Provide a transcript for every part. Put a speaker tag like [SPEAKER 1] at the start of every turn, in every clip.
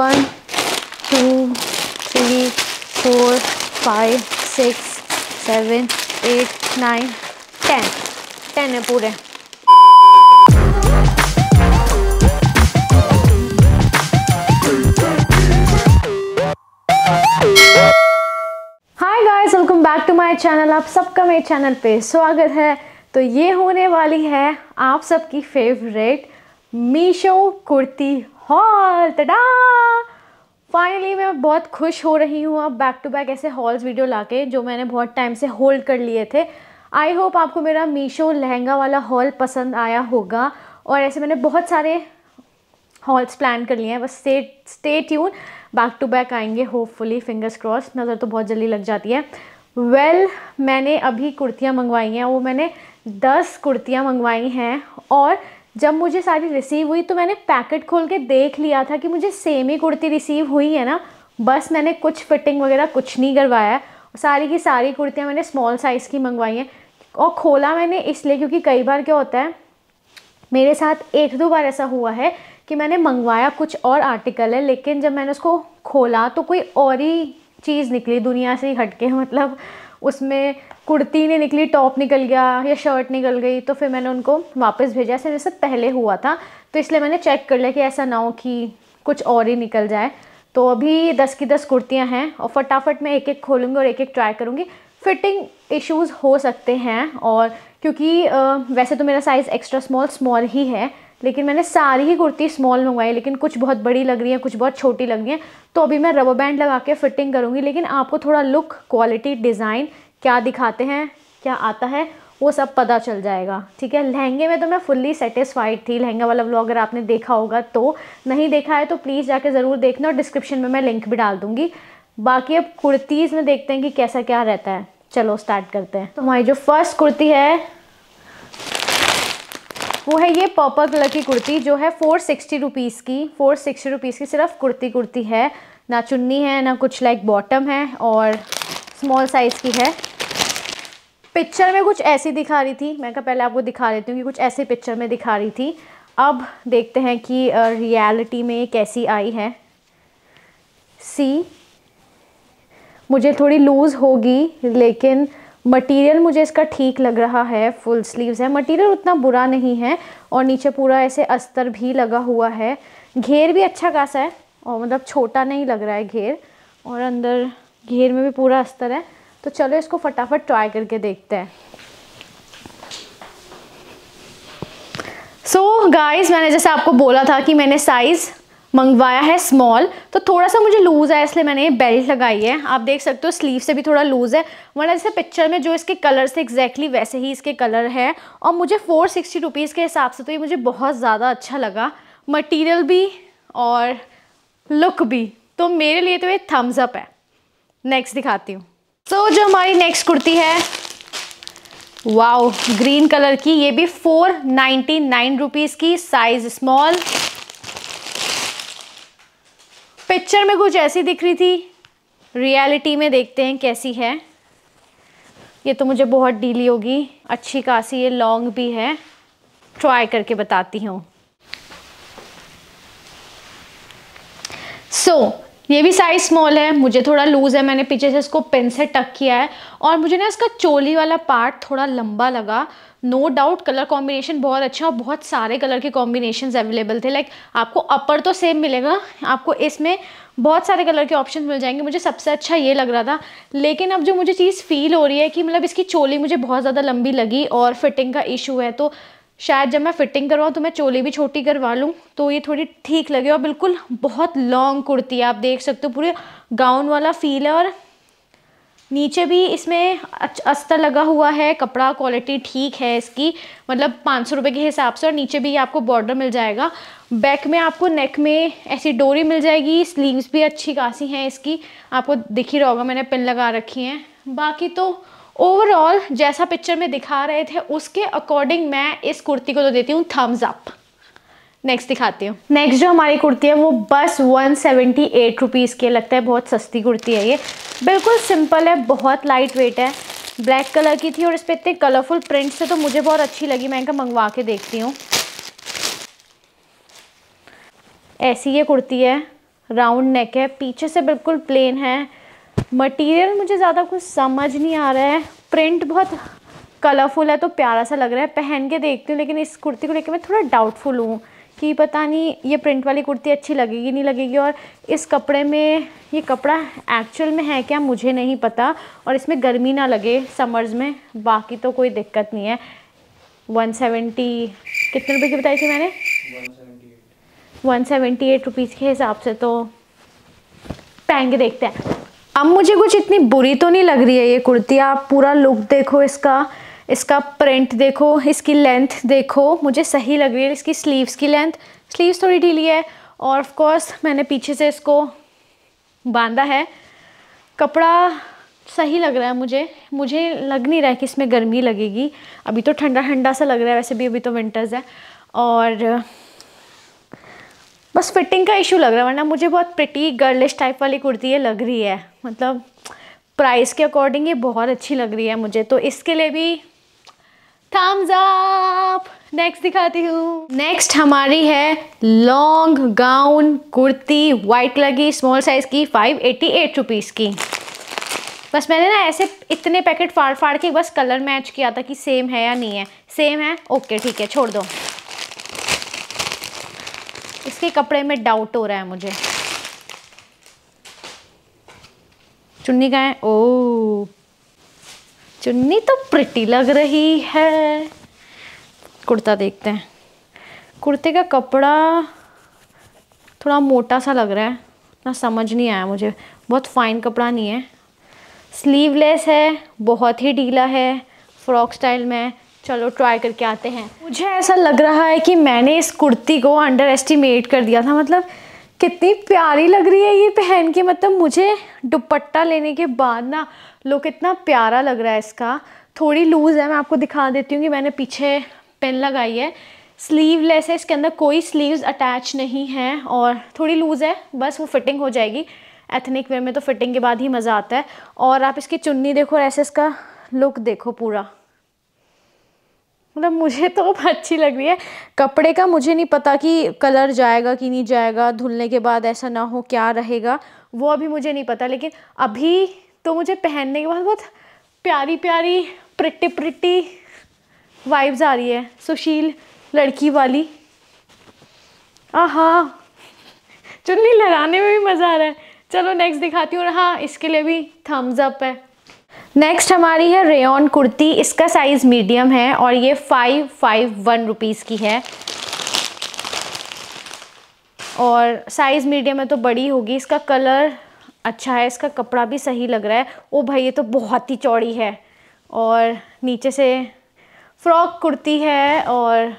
[SPEAKER 1] one two three four five six seven eight nine ten ten है पूरे hi guys welcome back to my channel आप सबका मेरे channel पे स्वागत है तो ये होने वाली है आप सबकी फेवरेट मीशो कुर्ती हॉल तडा फाइनली मैं बहुत खुश हो रही हूँ अब बैक टू बैक ऐसे हॉल्स वीडियो लाके जो मैंने बहुत टाइम से होल्ड कर लिए थे आई होप आपको मेरा मीशो लहंगा वाला हॉल पसंद आया होगा और ऐसे मैंने बहुत सारे हॉल्स प्लान कर लिए हैं बस stay stay tune back to back आएंगे होपफुली फिंगर्स क्रॉस नज़र तो बहुत जल्दी लग जाती है वेल well, मैंने अभी कुर्तियाँ मंगवाई हैं वो मैंने दस कुर्तियाँ मंगवाई हैं और जब मुझे साड़ी रिसीव हुई तो मैंने पैकेट खोल के देख लिया था कि मुझे सेम ही कुर्ती रिसीव हुई है ना बस मैंने कुछ फिटिंग वगैरह कुछ नहीं करवाया है सारी की सारी कुर्तियाँ मैंने स्मॉल साइज़ की मंगवाई हैं और खोला मैंने इसलिए क्योंकि कई बार क्या होता है मेरे साथ एक दो बार ऐसा हुआ है कि मैंने मंगवाया कुछ और आर्टिकल है लेकिन जब मैंने उसको खोला तो कोई और ही चीज़ निकली दुनिया से ही हटके मतलब उसमें कुर्ती नहीं निकली टॉप निकल गया या शर्ट निकल गई तो फिर मैंने उनको वापस भेजा ऐसे जैसे पहले हुआ था तो इसलिए मैंने चेक कर लिया कि ऐसा ना हो कि कुछ और ही निकल जाए तो अभी दस की दस कुर्तियाँ हैं और फटाफट मैं एक एक खोलूँगी और एक एक ट्राई करूँगी फिटिंग इश्यूज़ हो सकते हैं और क्योंकि वैसे तो मेरा साइज़ एक्स्ट्रा स्मॉल स्मॉल ही है लेकिन मैंने सारी ही कुर्ती स्मॉल मंगवाई लेकिन कुछ बहुत बड़ी लग रही है कुछ बहुत छोटी लग रही है तो अभी मैं रबर बैंड लगा के फिटिंग करूँगी लेकिन आपको थोड़ा लुक क्वालिटी डिज़ाइन क्या दिखाते हैं क्या आता है वो सब पता चल जाएगा ठीक है लहंगे में तो मैं फुल्ली सेटिस्फाइड थी लहंगा वाला व्लॉग अगर आपने देखा होगा तो नहीं देखा है तो प्लीज़ जाके ज़रूर देखना और डिस्क्रिप्शन में मैं लिंक भी डाल दूँगी बाकी अब कुर्तीज़ में देखते हैं कि कैसा क्या रहता है चलो स्टार्ट करते हैं तो हमारी जो फर्स्ट कुर्ती है वो है ये पर्पल कलर की कुर्ती जो है फ़ोर सिक्सटी रुपीज़ की फ़ोर सिक्सटी रुपीज़ की सिर्फ कुर्ती कुर्ती है ना चुन्नी है ना कुछ लाइक बॉटम है और स्मॉल साइज़ की है पिक्चर में कुछ ऐसी दिखा रही थी मैं कहा पहले आपको दिखा देती हूँ कि कुछ ऐसे पिक्चर में दिखा रही थी अब देखते हैं कि रियलिटी में कैसी आई है सी मुझे थोड़ी लूज़ होगी लेकिन मटेरियल मुझे इसका ठीक लग रहा है फुल स्लीव्स है मटेरियल उतना बुरा नहीं है और नीचे पूरा ऐसे अस्तर भी लगा हुआ है घेर भी अच्छा खासा है और मतलब छोटा नहीं लग रहा है घेर और अंदर घेर में भी पूरा अस्तर है तो चलो इसको फटाफट ट्राई करके देखते हैं सो so, गाइस मैंने जैसे आपको बोला था कि मैंने साइज़ मंगवाया है स्मॉल तो थोड़ा सा मुझे लूज़ है इसलिए मैंने ये बेल्ट लगाई है आप देख सकते हो स्लीव से भी थोड़ा लूज़ है वरना जैसे पिक्चर में जो इसके कलर से एग्जैक्टली वैसे ही इसके कलर है और मुझे फ़ोर सिक्सटी रुपीज़ के हिसाब से तो ये मुझे बहुत ज़्यादा अच्छा लगा मटीरियल भी और लुक भी तो मेरे लिए तो ये थम्स अप है नेक्स्ट दिखाती हूँ सो so, जो हमारी नेक्स्ट कुर्ती है वाओ ग्रीन कलर की ये भी फोर नाइन्टी नाइन रुपीज़ की साइज़ स्मॉल पिक्चर में कुछ ऐसी दिख रही थी रियलिटी में देखते हैं कैसी है ये तो मुझे बहुत डीली होगी अच्छी खासी ये लॉन्ग भी है ट्राई करके बताती हूँ सो so, ये भी साइज स्मॉल है मुझे थोड़ा लूज़ है मैंने पीछे से इसको पेन से टक किया है और मुझे ना इसका चोली वाला पार्ट थोड़ा लंबा लगा नो डाउट कलर कॉम्बिनेशन बहुत अच्छा और बहुत सारे कलर के कॉम्बिनेशन अवेलेबल थे लाइक आपको अपर तो सेम मिलेगा आपको इसमें बहुत सारे कलर के ऑप्शन मिल जाएंगे मुझे सबसे अच्छा ये लग रहा था लेकिन अब जो मुझे चीज़ फील हो रही है कि मतलब इसकी चोली मुझे बहुत ज़्यादा लंबी लगी और फिटिंग का इशू है तो शायद जब मैं फ़िटिंग करवाऊँ तो मैं चोली भी छोटी करवा लूँ तो ये थोड़ी ठीक लगे और बिल्कुल बहुत लॉन्ग कुर्ती है आप देख सकते हो पूरे गाउन वाला फील है और नीचे भी इसमें अस्तर लगा हुआ है कपड़ा क्वालिटी ठीक है इसकी मतलब पाँच सौ रुपये के हिसाब से और नीचे भी आपको बॉर्डर मिल जाएगा बैक में आपको नेक में ऐसी डोरी मिल जाएगी स्लीव्स भी अच्छी खासी हैं इसकी आपको दिख ही रहा होगा मैंने पिन लगा रखी हैं बाकी तो ओवरऑल जैसा पिक्चर में दिखा रहे थे उसके अकॉर्डिंग मैं इस कुर्ती को तो देती हूँ थम्स अप नेक्स्ट दिखाती हूँ नेक्स्ट जो हमारी कुर्ती है वो बस वन सेवेंटी एट रुपीज़ के लगता है बहुत सस्ती कुर्ती है ये बिल्कुल सिंपल है बहुत लाइट वेट है ब्लैक कलर की थी और इस पर इतने कलरफुल प्रिंट्स थे तो मुझे बहुत अच्छी लगी मैं इनका मंगवा के देखती हूँ ऐसी ये कुर्ती है राउंड नेक है पीछे से बिल्कुल प्लेन है मटेरियल मुझे ज़्यादा कुछ समझ नहीं आ रहा है प्रिंट बहुत कलरफुल है तो प्यारा सा लग रहा है पहन के देखती हूँ लेकिन इस कुर्ती को लेकर मैं थोड़ा डाउटफुल हूँ कि पता नहीं ये प्रिंट वाली कुर्ती अच्छी लगेगी नहीं लगेगी और इस कपड़े में ये कपड़ा एक्चुअल में है क्या मुझे नहीं पता और इसमें गर्मी ना लगे समर्स में बाकी तो कोई दिक्कत नहीं है 170 कितने रुपए की बताई थी मैंने 178 178 रुपीस के हिसाब से तो पहन के देखते हैं अब मुझे कुछ इतनी बुरी तो नहीं लग रही है ये कुर्ती आप पूरा लुक देखो इसका इसका प्रिंट देखो इसकी लेंथ देखो मुझे सही लग रही है इसकी स्लीव्स की लेंथ स्लीव्स थोड़ी ढीली है और ऑफ कोर्स मैंने पीछे से इसको बांधा है कपड़ा सही लग रहा है मुझे मुझे लग नहीं रहा है कि इसमें गर्मी लगेगी अभी तो ठंडा ठंडा सा लग रहा है वैसे भी अभी तो विंटर्स है और बस फिटिंग का इशू लग रहा है वरना मुझे बहुत प्रिटी गर्लिश टाइप वाली कुर्ती ये लग रही है मतलब प्राइस के अकॉर्डिंग ये बहुत अच्छी लग रही है मुझे तो इसके लिए भी थम्स अप नेक्स्ट दिखाती हूँ नेक्स्ट हमारी है लॉन्ग गाउन कुर्ती वाइट कलर की स्मॉल साइज़ की फाइव एट्टी एट रुपीज़ की बस मैंने ना ऐसे इतने पैकेट फाड़ फाड़ के बस कलर मैच किया था कि सेम है या नहीं है सेम है ओके ठीक है छोड़ दो इसके कपड़े में डाउट हो रहा है मुझे चुन्नी का है ओ oh, चुन्नी तो प्रिटी लग रही है कुर्ता देखते हैं कुर्ते का कपड़ा थोड़ा मोटा सा लग रहा है ना समझ नहीं आया मुझे बहुत फाइन कपड़ा नहीं है स्लीवलेस है बहुत ही ढीला है फ्रॉक स्टाइल में चलो ट्राई करके आते हैं मुझे ऐसा लग रहा है कि मैंने इस कुर्ती को अंडर एस्टिमेट कर दिया था मतलब कितनी प्यारी लग रही है ये पहन के मतलब मुझे दुपट्टा लेने के बाद ना लुक कितना प्यारा लग रहा है इसका थोड़ी लूज़ है मैं आपको दिखा देती हूँ कि मैंने पीछे पेन लगाई है स्लीवलेस है इसके अंदर कोई स्लीव्स अटैच नहीं है और थोड़ी लूज़ है बस वो फिटिंग हो जाएगी एथनिक वेयर में तो फिटिंग के बाद ही मज़ा आता है और आप इसकी चुन्नी देखो और ऐसे इसका लुक देखो पूरा मतलब मुझे तो अच्छी लग रही है कपड़े का मुझे नहीं पता कि कलर जाएगा कि नहीं जाएगा धुलने के बाद ऐसा ना हो क्या रहेगा वो अभी मुझे नहीं पता लेकिन अभी तो मुझे पहनने के बाद बहुत प्यारी प्यारी प्रिटी प्रिटी वाइब्स आ रही है सुशील लड़की वाली हाँ चुन्नी लगाने में भी मज़ा आ रहा है चलो नेक्स्ट दिखाती हूँ और हाँ इसके लिए भी थम्स अप है नेक्स्ट हमारी है रेयन कुर्ती इसका साइज़ मीडियम है और ये फाइव फाइव वन रुपीज़ की है और साइज़ मीडियम है तो बड़ी होगी इसका कलर अच्छा है इसका कपड़ा भी सही लग रहा है ओ भाई ये तो बहुत ही चौड़ी है और नीचे से फ्रॉक कुर्ती है और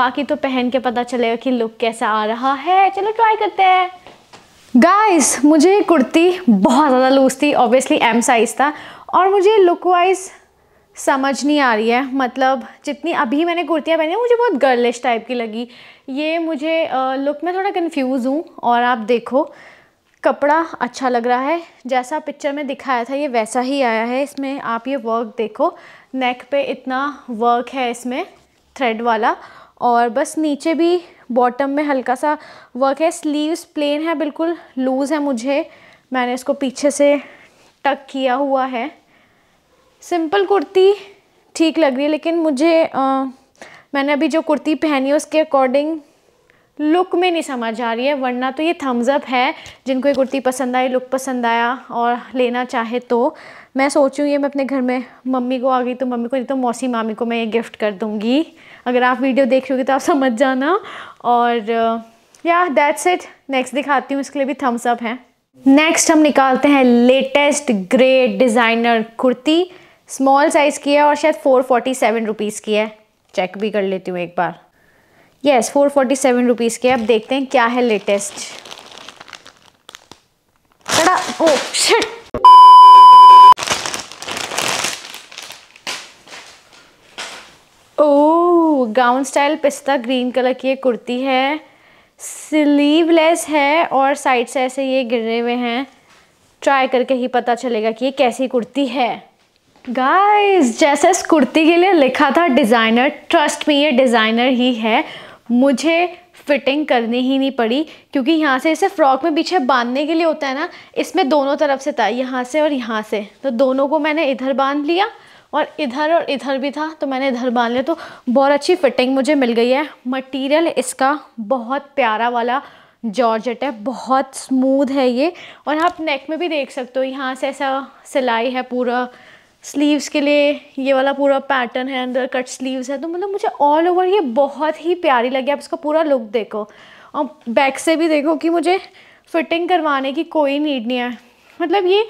[SPEAKER 1] बाकी तो पहन के पता चलेगा कि लुक कैसा आ रहा है चलो ट्राई करते हैं गाइस मुझे कुर्ती बहुत ज़्यादा लूज थी ऑब्वियसली एम साइज़ था और मुझे लुक वाइज समझ नहीं आ रही है मतलब जितनी अभी मैंने कुर्तियाँ पहनी मुझे बहुत गर्लिश टाइप की लगी ये मुझे लुक में थोड़ा कंफ्यूज हूँ और आप देखो कपड़ा अच्छा लग रहा है जैसा पिक्चर में दिखाया था ये वैसा ही आया है इसमें आप ये वर्क देखो नेक पे इतना वर्क है इसमें थ्रेड वाला और बस नीचे भी बॉटम में हल्का सा वर्क है स्लीव्स प्लेन है बिल्कुल लूज़ है मुझे मैंने इसको पीछे से टक किया हुआ है सिंपल कुर्ती ठीक लग रही है लेकिन मुझे आ, मैंने अभी जो कुर्ती पहनी है उसके अकॉर्डिंग लुक में नहीं समझ आ रही है वरना तो ये थम्स अप है जिनको ये कुर्ती पसंद आई लुक पसंद आया और लेना चाहे तो मैं सोचूँ ये मैं अपने घर में मम्मी को आ गई तो मम्मी को नहीं तो मौसी मामी को मैं ये गिफ्ट कर दूँगी अगर आप वीडियो देख रहे हो तो आप समझ जाना और या दैट्स इट नेक्स्ट दिखाती हूँ इसके लिए भी थम्स अप है नेक्स्ट हम निकालते हैं लेटेस्ट ग्रे डिज़ाइनर कुर्ती स्मॉल साइज़ की है और शायद फोर फोर्टी सेवन रुपीज़ की है चेक भी कर लेती हूँ एक बार yes four forty seven rupees की है अब देखते हैं क्या है latest oh shit gown style पिस्ता ग्रीन कलर की ये कुर्ती है स्लीवलेस है और साइड से ऐसे ये गिरे हुए हैं ट्राई करके ही पता चलेगा कि ये कैसी कुर्ती है गाइस जैसे इस कुर्ती के लिए लिखा था डिज़ाइनर ट्रस्ट में ये डिज़ाइनर ही है मुझे फिटिंग करनी ही नहीं पड़ी क्योंकि यहाँ से इसे फ्रॉक में पीछे बांधने के लिए होता है ना इसमें दोनों तरफ से था यहाँ से और यहाँ से तो दोनों को मैंने इधर बांध लिया और इधर और इधर भी था तो मैंने इधर बांध लिया तो बहुत अच्छी फिटिंग मुझे मिल गई है मटेरियल इसका बहुत प्यारा वाला जॉर्जेट है बहुत स्मूथ है ये और आप नेक में भी देख सकते हो यहाँ से ऐसा सिलाई है पूरा स्लीव्स के लिए ये वाला पूरा पैटर्न है अंदर कट स्लीव्स है तो मतलब मुझे ऑल ओवर ये बहुत ही प्यारी लगी आप इसका पूरा लुक देखो और बैक से भी देखो कि मुझे फिटिंग करवाने की कोई नीड नहीं है मतलब ये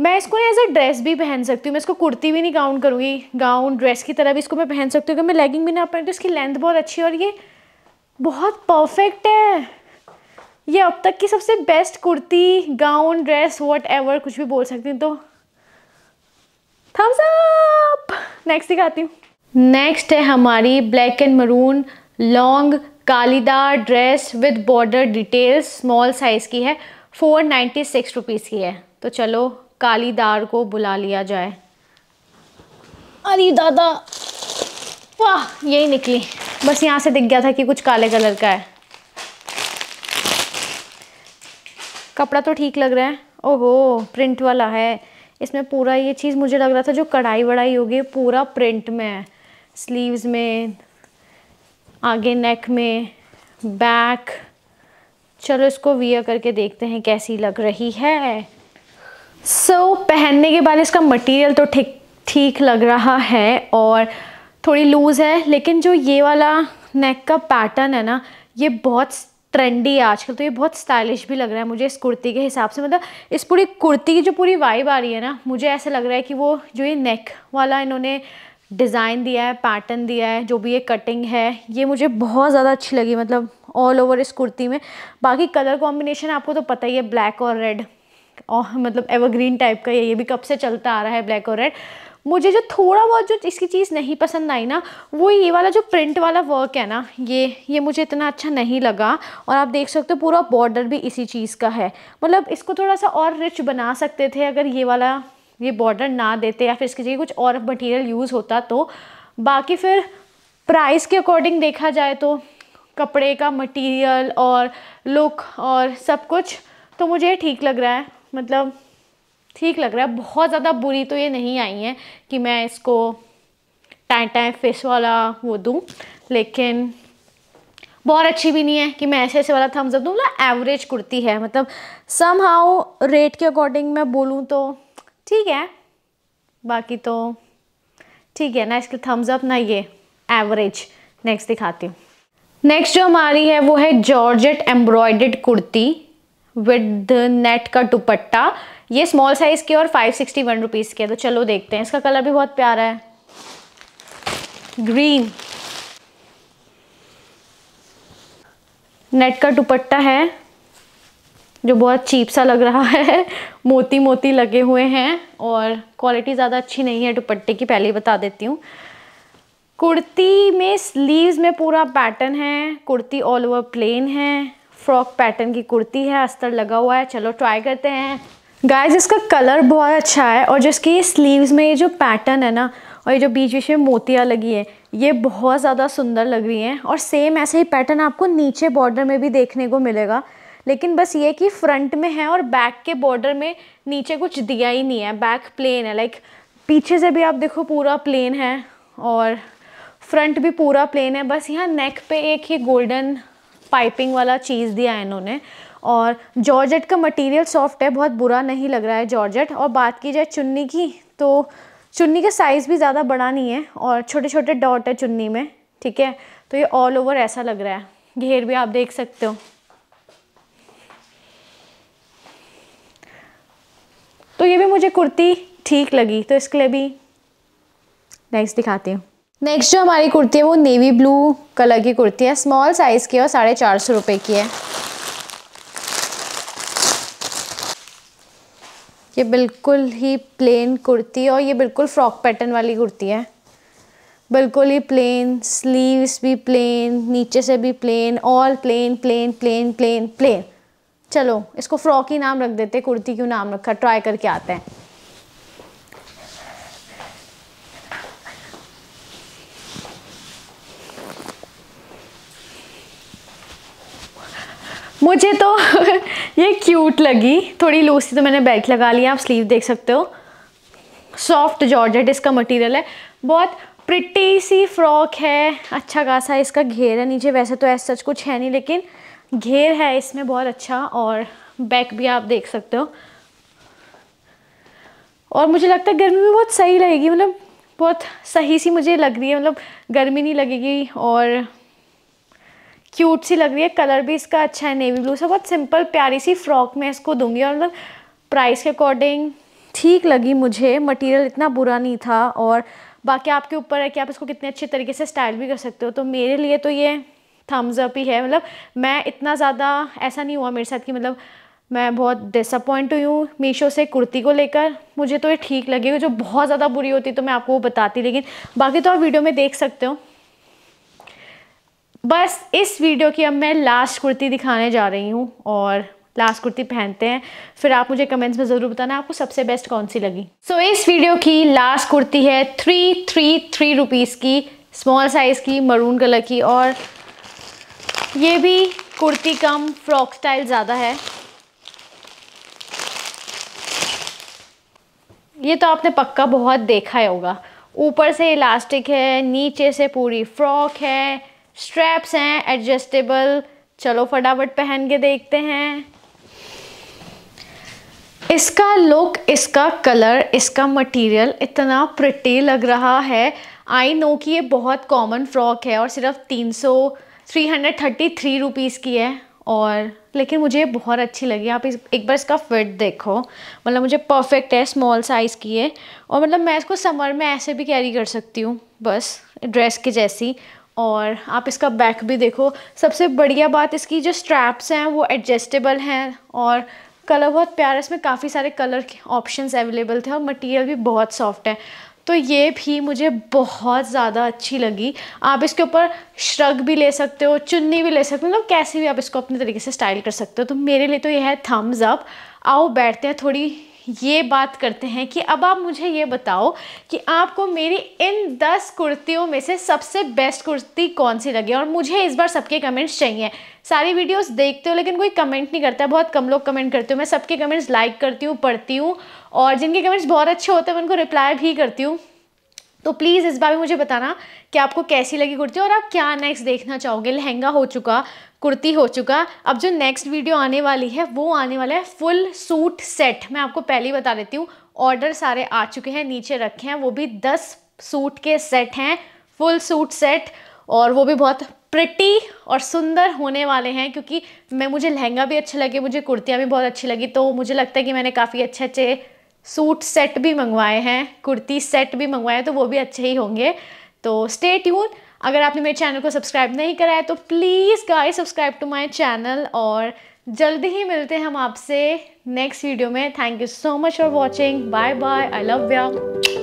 [SPEAKER 1] मैं इसको एज अ ड्रेस भी पहन सकती हूँ मैं इसको कुर्ती भी नहीं काउंट करूँगी गाउन ड्रेस की तरह भी इसको मैं पहन सकती हूँ क्योंकि मैं लेगिंग भी ना पहनती तो इसकी लेंथ बहुत अच्छी है और ये बहुत परफेक्ट है ये अब तक की सबसे बेस्ट कुर्ती गाउन ड्रेस वट एवर कुछ भी बोल सकती हूँ तो थम्स अप नेक्स्ट दिखाती हूँ नेक्स्ट है हमारी ब्लैक एंड मरून लॉन्ग कालीदार dress with border details small size की है फोर नाइन्टी सिक्स रुपीज़ की है तो चलो कालीदार को बुला लिया जाए अरे दादा वाह यही निकली बस यहाँ से दिख गया था कि कुछ काले कलर का है कपड़ा तो ठीक लग रहा है ओहो प्रिंट वाला है इसमें पूरा ये चीज़ मुझे लग रहा था जो कढ़ाई वढ़ाई होगी पूरा प्रिंट में है स्लीव्स में आगे नेक में बैक चलो इसको वियर करके देखते हैं कैसी लग रही है सो so, पहनने के बाद इसका मटेरियल तो ठीक ठीक लग रहा है और थोड़ी लूज़ है लेकिन जो ये वाला नेक का पैटर्न है ना ये बहुत ट्रेंडी है आजकल तो ये बहुत स्टाइलिश भी लग रहा है मुझे इस कुर्ती के हिसाब से मतलब इस पूरी कुर्ती की जो पूरी वाइब आ रही है ना मुझे ऐसा लग रहा है कि वो जो ये नेक वाला इन्होंने डिज़ाइन दिया है पैटर्न दिया है जो भी ये कटिंग है ये मुझे बहुत ज़्यादा अच्छी लगी मतलब ऑल ओवर इस कुर्ती में बाकी कलर कॉम्बिनेशन आपको तो पता ही है ब्लैक और रेड और मतलब एवरग्रीन टाइप का ये भी कब से चलता आ रहा है ब्लैक और रेड मुझे जो थोड़ा बहुत जो इसकी चीज़ नहीं पसंद आई ना वो ये वाला जो प्रिंट वाला वर्क है ना ये ये मुझे इतना अच्छा नहीं लगा और आप देख सकते हो पूरा बॉर्डर भी इसी चीज़ का है मतलब इसको थोड़ा सा और रिच बना सकते थे अगर ये वाला ये बॉर्डर ना देते या फिर इसकी जगह कुछ और मटेरियल यूज़ होता तो बाकी फिर प्राइस के अकॉर्डिंग देखा जाए तो कपड़े का मटीरियल और लुक और सब कुछ तो मुझे ठीक लग रहा है मतलब ठीक लग रहा है बहुत ज़्यादा बुरी तो ये नहीं आई है कि मैं इसको टाए टाए फिश वाला वो दूँ लेकिन बहुत अच्छी भी नहीं है कि मैं ऐसे ऐसे वाला थम्स अप दूँ मतलब एवरेज कुर्ती है मतलब सम हाउ रेट के अकॉर्डिंग मैं बोलूँ तो ठीक है बाकी तो ठीक है ना इसके थम्स अप ना ये एवरेज नेक्स्ट दिखाती हूँ नेक्स्ट जो हमारी है वो है जॉर्जेट एम्ब्रॉयडेड कुर्ती विद नेट का दुपट्टा ये स्मॉल साइज़ के और फाइव सिक्सटी वन रुपीज़ के तो चलो देखते हैं इसका कलर भी बहुत प्यारा है ग्रीन नेट का दुपट्टा है जो बहुत चीप सा लग रहा है मोती मोती लगे हुए हैं और क्वालिटी ज़्यादा अच्छी नहीं है दुपट्टे की पहले ही बता देती हूँ कुर्ती में स्लीव्स में पूरा पैटर्न है कुर्ती ऑल ओवर प्लेन है फ्रॉक पैटर्न की कुर्ती है अस्तर लगा हुआ है चलो ट्राई करते हैं गाइस इसका कलर बहुत अच्छा है और जिसकी स्लीव्स में ये जो पैटर्न है ना और ये जो बीच बीच में मोतियाँ लगी हैं ये बहुत ज़्यादा सुंदर लग रही हैं और सेम ऐसे ही पैटर्न आपको नीचे बॉर्डर में भी देखने को मिलेगा लेकिन बस ये कि फ्रंट में है और बैक के बॉर्डर में नीचे कुछ दिया ही नहीं है बैक प्लेन है लाइक पीछे से भी आप देखो पूरा प्लेन है और फ्रंट भी पूरा प्लेन है बस यहाँ नेक पे एक ही गोल्डन पाइपिंग वाला चीज़ दिया है इन्होंने और जॉर्जेट का मटेरियल सॉफ्ट है बहुत बुरा नहीं लग रहा है जॉर्जेट और बात की जाए चुन्नी की तो चुन्नी का साइज़ भी ज़्यादा बड़ा नहीं है और छोटे छोटे डॉट है चुन्नी में ठीक है तो ये ऑल ओवर ऐसा लग रहा है घेर भी आप देख सकते हो तो ये भी मुझे कुर्ती ठीक लगी तो इसके लिए भी नेक्स्ट दिखाती हूँ नेक्स्ट जो हमारी कुर्ती है वो नेवी ब्लू कलर की कुर्ती है स्मॉल साइज़ की और साढ़े चार सौ रुपये की है ये बिल्कुल ही प्लेन कुर्ती और ये बिल्कुल फ्रॉक पैटर्न वाली कुर्ती है बिल्कुल ही प्लेन स्लीव्स भी प्लेन नीचे से भी plain all plain plain plain plain plain चलो इसको फ्रॉक ही नाम रख देते कुर्ती क्यों नाम रखा ट्राई करके आते हैं मुझे तो ये क्यूट लगी थोड़ी लूज थी तो मैंने बेल्ट लगा लिया आप स्लीव देख सकते हो सॉफ्ट जॉर्जेट इसका मटेरियल है बहुत प्रिटी सी फ्रॉक है अच्छा खासा इसका घेर है नीचे वैसे तो ऐसा सच कुछ है नहीं लेकिन घेर है इसमें बहुत अच्छा और बैक भी आप देख सकते हो और मुझे लगता है गर्मी में बहुत सही लगेगी मतलब बहुत सही सी मुझे लग रही है मतलब गर्मी नहीं लगेगी और क्यूट सी लग रही है कलर भी इसका अच्छा है नेवी ब्लू से बहुत सिंपल प्यारी सी फ्रॉक मैं इसको दूंगी और मतलब प्राइस के अकॉर्डिंग ठीक लगी मुझे मटेरियल इतना बुरा नहीं था और बाकी आपके ऊपर है कि आप इसको कितने अच्छे तरीके से स्टाइल भी कर सकते हो तो मेरे लिए तो ये थम्स अप ही है मतलब मैं इतना ज़्यादा ऐसा नहीं हुआ मेरे साथ कि मतलब मैं बहुत डिसअपॉइंट हुई हूँ मीशो से कुर्ती को लेकर मुझे तो ये ठीक लगेगी जो बहुत ज़्यादा बुरी होती तो मैं आपको वो बताती लेकिन बाकी तो आप वीडियो में देख सकते हो बस इस वीडियो की अब मैं लास्ट कुर्ती दिखाने जा रही हूँ और लास्ट कुर्ती पहनते हैं फिर आप मुझे कमेंट्स में ज़रूर बताना आपको सबसे बेस्ट कौन सी लगी सो so, इस वीडियो की लास्ट कुर्ती है थ्री थ्री थ्री रुपीज़ की स्मॉल साइज़ की मरून कलर की और ये भी कुर्ती कम फ्रॉक स्टाइल ज़्यादा है ये तो आपने पक्का बहुत देखा ही होगा ऊपर से इलास्टिक है नीचे से पूरी फ्रॉक है स्ट्रैप्स हैं एडजस्टेबल चलो फटाफट पहन के देखते हैं इसका लुक इसका कलर इसका मटेरियल इतना प्रटी लग रहा है आई नो कि ये बहुत कॉमन फ्रॉक है और सिर्फ तीन सौ three hundred thirty three rupees की है और लेकिन मुझे बहुत अच्छी लगी आप इस एक बार इसका फिट देखो मतलब मुझे परफेक्ट है स्मॉल साइज़ की है और मतलब मैं इसको समर में ऐसे भी कैरी कर सकती हूँ बस ड्रेस के जैसी और आप इसका बैक भी देखो सबसे बढ़िया बात इसकी जो स्ट्रैप्स हैं वो एडजस्टेबल हैं और कलर बहुत प्यारा इसमें काफ़ी सारे कलर के ऑप्शन अवेलेबल थे और मटेरियल भी बहुत सॉफ्ट है तो ये भी मुझे बहुत ज़्यादा अच्छी लगी आप इसके ऊपर श्रग भी ले सकते हो चुन्नी भी ले सकते हो मतलब कैसे भी आप इसको अपने तरीके से स्टाइल कर सकते हो तो मेरे लिए तो यह है थम्स अप आओ बैठते हैं थोड़ी ये बात करते हैं कि अब आप मुझे ये बताओ कि आपको मेरी इन दस कुर्तियों में से सबसे बेस्ट कुर्ती कौन सी लगी और मुझे इस बार सबके कमेंट्स चाहिए सारी वीडियोस देखते हो लेकिन कोई कमेंट नहीं करता बहुत कम लोग कमेंट करते हो मैं सबके कमेंट्स लाइक करती हूँ पढ़ती हूँ और जिनके कमेंट्स बहुत अच्छे होते हैं उनको रिप्लाई भी करती हूँ तो प्लीज़ इस बार भी मुझे बताना कि आपको कैसी लगी कुर्ती और आप क्या नेक्स्ट देखना चाहोगे लहंगा हो चुका कुर्ती हो चुका अब जो नेक्स्ट वीडियो आने वाली है वो आने वाला है फुल सूट सेट मैं आपको पहले ही बता देती हूँ ऑर्डर सारे आ चुके हैं नीचे रखे हैं वो भी दस सूट के सेट हैं फुल सूट सेट और वो भी बहुत प्रिटी और सुंदर होने वाले हैं क्योंकि मैं मुझे लहंगा भी अच्छा लगे मुझे कुर्तियाँ भी बहुत अच्छी लगी तो मुझे लगता है कि मैंने काफ़ी अच्छे अच्छे सूट सेट भी मंगवाए हैं कुर्ती सेट भी मंगवाए हैं तो वो भी अच्छे ही होंगे तो स्टे ट्यून अगर आपने मेरे चैनल को सब्सक्राइब नहीं कराया तो please guys subscribe to my channel और जल्दी ही मिलते हैं हम आपसे नेक्स्ट वीडियो में thank you so much for watching bye bye I love you